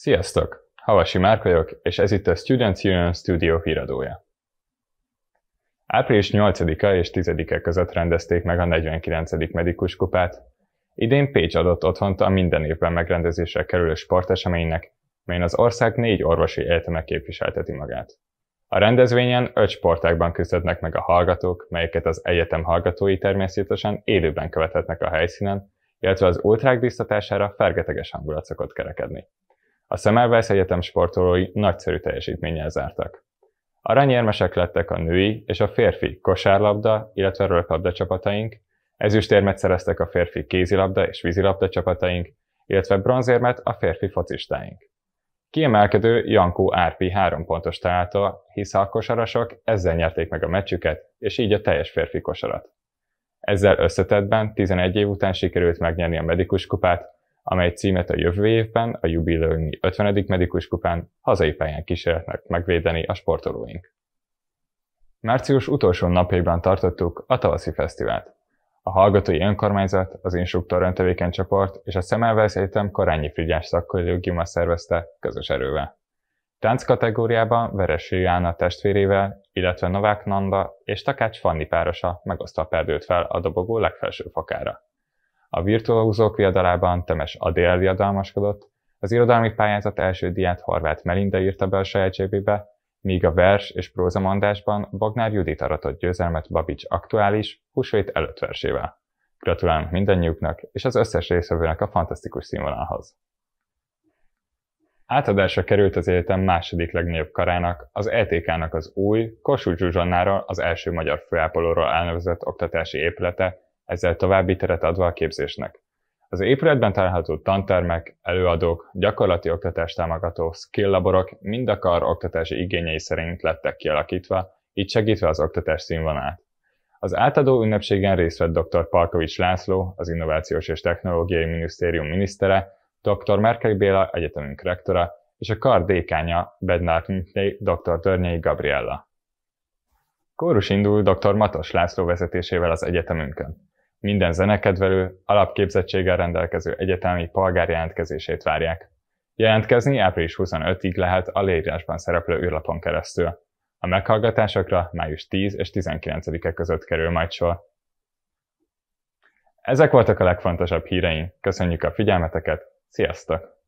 Sziasztok! Havasi Márk vagyok, és ez itt a Students Union Studio híradója. Április 8-a és 10-e között rendezték meg a 49. medikus kupát. Idén Pécs adott otthont a minden évben megrendezésre kerülő sporteseménynek, melyen az ország négy orvosi egyeteme képviselteti magát. A rendezvényen öt sportágban küzdhetnek meg a hallgatók, melyeket az egyetem hallgatói természetesen élőben követhetnek a helyszínen, illetve az ultrák biztatására fergeteges hangulat szokott kerekedni. A Semmelweis Egyetem sportolói nagyszerű teljesítménnyel zártak. Aranyérmesek lettek a női és a férfi kosárlabda, illetve röplabda csapataink, ezüstérmet szereztek a férfi kézilabda és vízilabda csapataink, illetve bronzérmet a férfi focistáink. Kiemelkedő Jankó Árpi három pontos találta, hisz a kosarasok ezzel nyerték meg a meccsüket, és így a teljes férfi kosarat. Ezzel összetettben 11 év után sikerült megnyerni a medikus kupát, amely címet a jövő évben a jubileumi 50. medikus kupán hazai pályán kísérletnek megvédeni a sportolóink. Március utolsó napjában tartottuk a tavaszi fesztivált. A Hallgatói Önkormányzat, az Instruktor Öntevékeny Csoport és a Szemelvesz Egyetem Karányi Frigyás szakkoligiuma szervezte közös erővel. Tánc kategóriában Veres Jána testvérével, illetve Novák Nanda és Takács Fanni párosa megosztva perdőt fel a dobogó legfelső fakára. A virtuózók viadalában Temes Adél viadalmaskodott, az irodalmi pályázat első diát Horváth Melinda írta be a saját zsebébe, míg a vers és prózamondásban Bognár Judit aratott győzelmet Babics aktuális, húsvét előtt versével. Gratulálunk mindannyiuknak és az összes részvevőnek a fantasztikus színvonalhoz. Átadásra került az életem második legnagyobb karának, az ETK-nak az új, Kossuth Zsuzsannáról, az első magyar főápolóról elnevezett oktatási épülete, ezzel további teret adva a képzésnek. Az épületben található tantermek, előadók, gyakorlati oktatást támogató skill laborok mind a kar oktatási igényei szerint lettek kialakítva, így segítve az oktatás színvonalát. Az átadó ünnepségen részt vett dr. Parkovics László, az Innovációs és Technológiai Minisztérium minisztere, dr. Merkel Béla, egyetemünk rektora, és a kar dékánya Bednár dr. Törnyei Gabriella. Kórus indul dr. Matos László vezetésével az egyetemünkön minden zenekedvelő, alapképzettséggel rendelkező egyetemi polgár jelentkezését várják. Jelentkezni április 25-ig lehet a leírásban szereplő űrlapon keresztül. A meghallgatásokra május 10 és 19-e között kerül majd sor. Ezek voltak a legfontosabb híreink. Köszönjük a figyelmeteket, sziasztok!